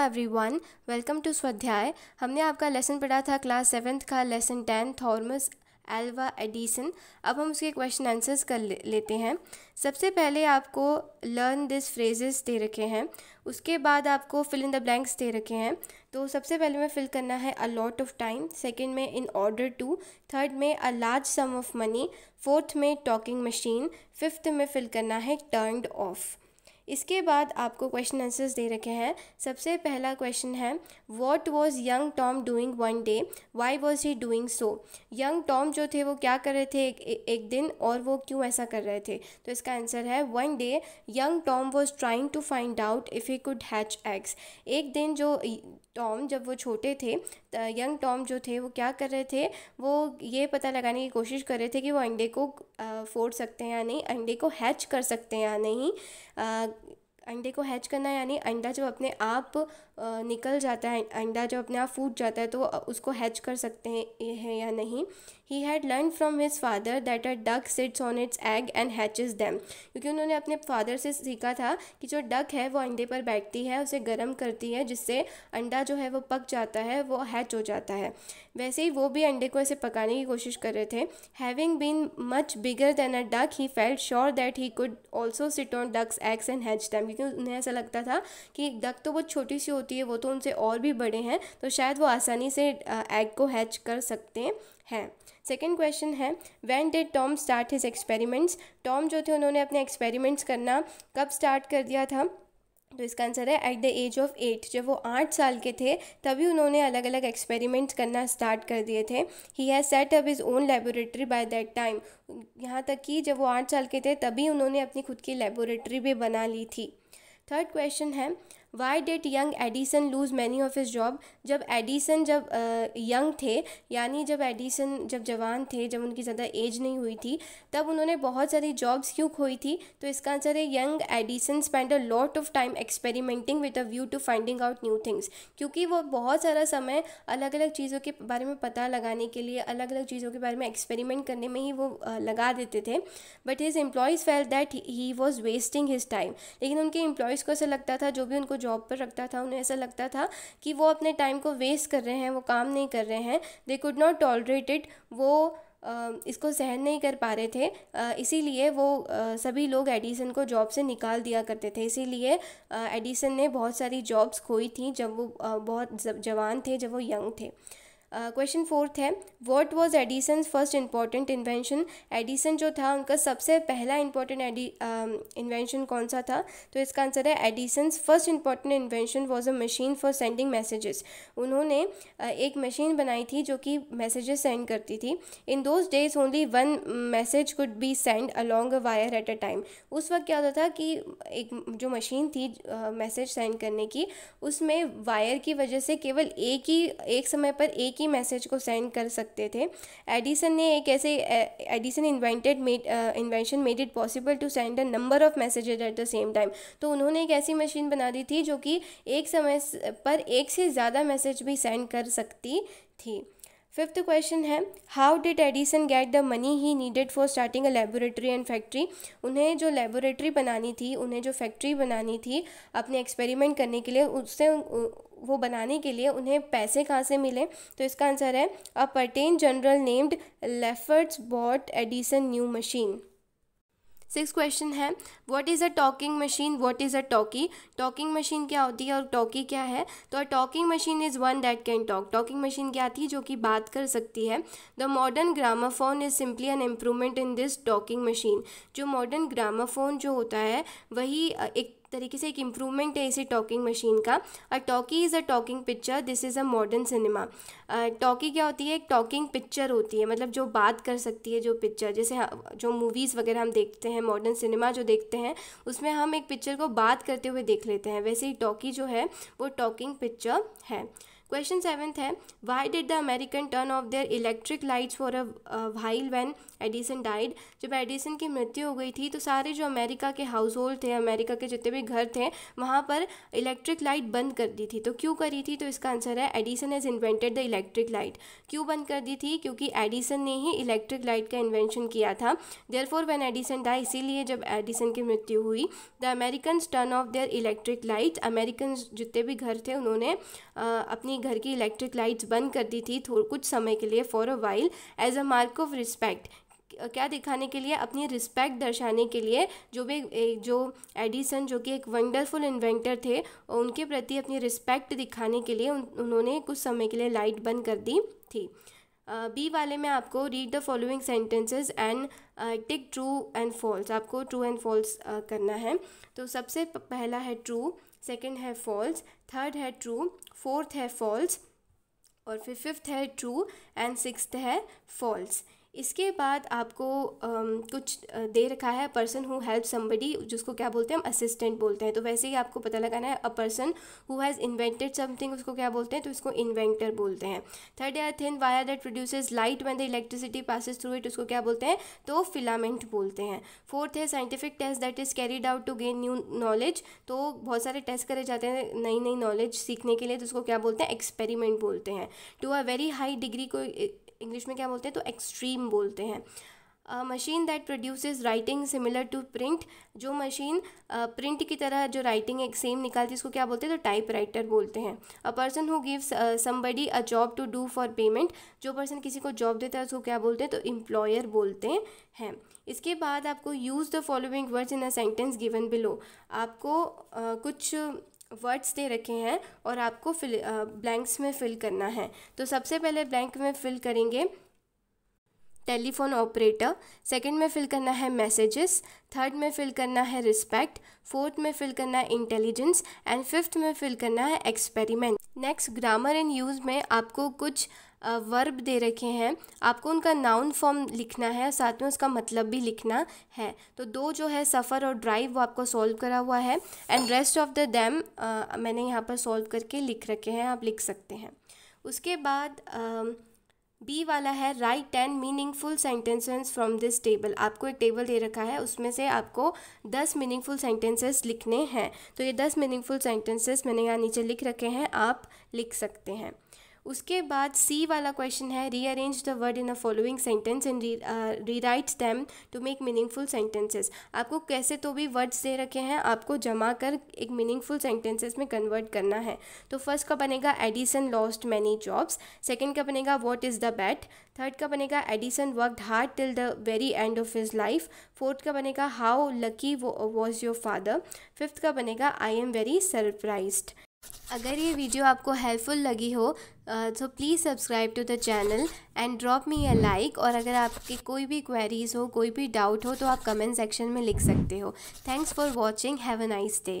every everyone welcome to स्वाध्याय हमने आपका लेसन पढ़ा था क्लास सेवन्थ का lesson ten Thomas Alva Edison अब हम उसके क्वेश्चन आंसर्स कर ले, लेते हैं सबसे पहले आपको लर्न दिस फ्रेजेस दे रखे हैं उसके बाद आपको फिल इन द ब्लैंक्स दे रखे हैं तो सबसे पहले में फिल करना है a lot of time second में इन ऑर्डर टू थर्ड में a large sum of money fourth में टॉकिंग मशीन फिफ्थ में फिल करना है टर्नड ऑफ़ इसके बाद आपको क्वेश्चन आंसर्स दे रखे हैं सबसे पहला क्वेश्चन है what was young Tom doing one day why was he doing so young Tom जो थे वो क्या कर रहे थे एक, एक दिन और वो क्यों ऐसा कर रहे थे तो इसका आंसर है one day young Tom was trying to find out if he could hatch eggs एक दिन जो टॉम जब वो छोटे थे यंग टॉम जो थे वो क्या कर रहे थे वो ये पता लगाने की कोशिश कर रहे थे कि वो अंडे को फोड़ सकते हैं या नहीं अंडे को हैच कर सकते हैं या नहीं अंडे को हैच करना यानी अंडा जब अपने आप निकल जाता है अंडा जब अपने आप फूट जाता है तो उसको हैच कर सकते हैं या नहीं he had learn from his father that a duck sits on its egg and hatches them क्योंकि उन्होंने अपने फादर से सीखा था कि जो डक है वो अंडे पर बैठती है उसे गर्म करती है जिससे अंडा जो है वो पक जाता है वो हैच हो जाता है वैसे ही वो भी अंडे को ऐसे पकाने की कोशिश कर रहे थे having been much bigger than a duck he felt sure that he could also sit on ducks eggs and hatch them क्योंकि उन्हें ऐसा लगता था कि डक तो बहुत छोटी सी होती है वो तो उनसे और भी बड़े हैं तो शायद वो आसानी से एग को हैच कर सकते हैं सेकेंड क्वेश्चन है when did Tom start his experiments Tom जो थे उन्होंने अपने एक्सपेरिमेंट्स करना कब स्टार्ट कर दिया था तो इसका आंसर है at the age of eight जब वो आठ साल के थे तभी उन्होंने अलग अलग एक्सपेरिमेंट करना स्टार्ट कर दिए थे he has set up his own laboratory by that time यहाँ तक कि जब वो आठ साल के थे तभी उन्होंने अपनी खुद की लेबोरेटरी भी बना ली थी थर्ड क्वेश्चन है why did young Edison lose many of his job जब एडिसन जब यंग थे यानी जब एडिसन जब जवान थे जब उनकी ज़्यादा एज नहीं हुई थी तब उन्होंने बहुत सारी जॉब्स क्यों खोई थी तो इसका आंसर है young Edison spend a lot of time experimenting with a view to finding out new things क्योंकि वो बहुत सारा समय अलग अलग चीज़ों के बारे में पता लगाने के लिए अलग अलग चीज़ों के बारे में एक्सपेरिमेंट करने में ही वो लगा देते थे but his employers felt that he was wasting his time लेकिन उनके एम्प्लॉयज़ को ऐसा लगता था जो भी उनको जॉब पर रखता था उन्हें ऐसा लगता था कि वो अपने टाइम को वेस्ट कर रहे हैं वो काम नहीं कर रहे हैं they could not tolerate it वो इसको सहन नहीं कर पा रहे थे इसीलिए वो सभी लोग एडिसन को जॉब से निकाल दिया करते थे इसीलिए एडिसन ने बहुत सारी जॉब्स खोई थी जब वो बहुत जवान थे जब वो यंग थे क्वेश्चन फोर्थ है what was Edison first important invention Edison जो था उनका सबसे पहला इंपॉर्टेंट इन्वेंशन कौन सा था तो इसका आंसर है Edison first important invention was a machine for sending messages उन्होंने uh, एक मशीन बनाई थी जो कि मैसेजेस सेंड करती थी in those days only one message could be send along a wire at a time उस वक्त क्या होता था कि एक जो मशीन थी मैसेज uh, सेंड करने की उसमें वायर की वजह से केवल एक ही एक समय पर एक की मैसेज को सेंड कर सकते थे एडिसन ने एक ऐसे Edison invented made invention made it possible to send a number of messages at the same time तो उन्होंने एक ऐसी मशीन बना दी थी जो कि एक समय पर एक से ज़्यादा मैसेज भी सेंड कर सकती थी फिफ्थ क्वेश्चन है how did Edison get the money he needed for starting a laboratory and factory उन्हें जो लेबोरेटरी बनानी थी उन्हें जो फैक्ट्री बनानी थी अपने एक्सपेरिमेंट करने के लिए उससे वो बनाने के लिए उन्हें पैसे कहाँ से मिले तो इसका आंसर है a certain general named Lefferts bought Edison new machine six question है what is a talking machine what is a talkie talking machine क्या होती है और टॉकी क्या है तो a talking machine is one that can talk talking machine क्या थी जो कि बात कर सकती है the modern gramophone is simply an improvement in this talking machine जो मॉडर्न ग्रामाफोन जो होता है वही एक तरीके से एक इम्प्रूवमेंट है इसी टॉकिंग मशीन का और talkie is a talking picture this is a modern cinema talkie क्या होती है एक टॉकिंग पिक्चर होती है मतलब जो बात कर सकती है जो पिक्चर जैसे जो मूवीज़ वगैरह हम देखते हैं मॉडर्न सिनेमा जो देखते हैं उसमें हम एक पिक्चर को बात करते हुए देख लेते हैं वैसे ही टॉकी जो है वो टॉकिंग पिक्चर है क्वेश्चन सेवन्थ है why did the American turn off their electric lights for a while when Edison died जब एडिसन की मृत्यु हो गई थी तो सारे जो अमेरिका के हाउस होल्ड थे अमेरिका के जितने भी घर थे वहाँ पर इलेक्ट्रिक लाइट बंद कर दी थी तो क्यों करी थी तो इसका आंसर है Edison has invented the electric light क्यों बंद कर दी थी क्योंकि एडिसन ने ही इलेक्ट्रिक लाइट का इन्वेंशन किया था therefore when Edison die इसीलिए जब एडिसन की मृत्यु हुई the American turn off their electric light American जितने भी घर थे उन्होंने आ, अपनी घर की इलेक्ट्रिक लाइट्स बंद कर दी थी कुछ समय के लिए for a while as a mark of respect क्या दिखाने के लिए अपनी रिस्पेक्ट दर्शाने के लिए जो भी जो एडिसन जो कि एक वंडरफुल इन्वेंटर थे उनके प्रति अपनी रिस्पेक्ट दिखाने के लिए उन, उन्होंने कुछ समय के लिए लाइट बंद कर दी थी बी uh, वाले में आपको read the following sentences and tick true and false आपको ट्रू एंड फॉल्स करना है तो सबसे पहला है ट्रू सेकंड है फॉल्स थर्ड है ट्रू फोर्थ है फॉल्स और फिर फिफ्थ है ट्रू एंड सिक्स्थ है फॉल्स इसके बाद आपको um, कुछ दे रखा है पर्सन हु हेल्प समबडी जिसको क्या बोलते हैं हम असिस्टेंट बोलते हैं तो वैसे ही आपको पता लगाना है a person who has invented something उसको क्या बोलते हैं तो इसको इन्वेंटर बोलते हैं थर्ड या thin wire that produces light when the electricity passes through it उसको क्या बोलते हैं तो फिलामेंट बोलते हैं फोर्थ है scientific test that is carried out to gain new knowledge तो बहुत सारे टेस्ट करे जाते हैं नई नई नॉलेज सीखने के लिए तो उसको क्या बोलते हैं एक्सपेरिमेंट बोलते हैं to a very high degree को इंग्लिश में क्या बोलते हैं तो एक्सट्रीम बोलते हैं machine that produce writing similar to print जो मशीन प्रिंट की तरह जो राइटिंग एक सेम निकालती है उसको क्या बोलते हैं तो टाइप राइटर बोलते हैं a person who gives somebody a job to do for payment जो पर्सन किसी को जॉब देता है उसको क्या बोलते हैं तो इम्प्लॉयर बोलते हैं इसके बाद आपको use the following words in a sentence given below आपको uh, कुछ वर्ड्स दे रखे हैं और आपको फिल ब्लैंक्स में फिल करना है तो सबसे पहले ब्लैंक में फिल करेंगे टेलीफोन ऑपरेटर सेकंड में फिल करना है मैसेजेस थर्ड में फिल करना है रिस्पेक्ट फोर्थ में फिल करना है इंटेलिजेंस एंड फिफ्थ में फिल करना है experiment next grammar and use में आपको कुछ वर्ब दे रखे हैं आपको उनका नाउन फॉर्म लिखना है साथ में उसका मतलब भी लिखना है तो दो जो है सफ़र और ड्राइव वो आपको सॉल्व करा हुआ है and rest of the them मैंने यहाँ पर सॉल्व करके लिख रखे हैं आप लिख सकते हैं उसके बाद uh, बी वाला है write ten meaningful sentences from this table आपको एक टेबल दे रखा है उसमें से आपको दस मीनिंगफुल सेंटेंसेस लिखने हैं तो ये दस मीनिंगफुल सेंटेंसेस मैंने यहाँ नीचे लिख रखे हैं आप लिख सकते हैं उसके बाद सी वाला क्वेश्चन है rearrange the word in a following sentence and re rewrite them to make meaningful sentences आपको कैसे तो भी वर्ड्स दे रखे हैं आपको जमा कर एक मीनिंगफुल सेंटेंसेस में कन्वर्ट करना है तो फर्स्ट का बनेगा Edison lost many jobs second का बनेगा what is the bat third का बनेगा Edison worked hard till the very end of his life fourth का बनेगा how lucky was your father fifth का बनेगा आई एम वेरी सरप्राइज्ड अगर ये वीडियो आपको हेल्पफुल लगी हो तो please subscribe to the channel and drop me a like और अगर आपकी कोई भी क्वेरीज़ हो कोई भी डाउट हो तो आप कमेंट सेक्शन में लिख सकते हो thanks for watching have a nice day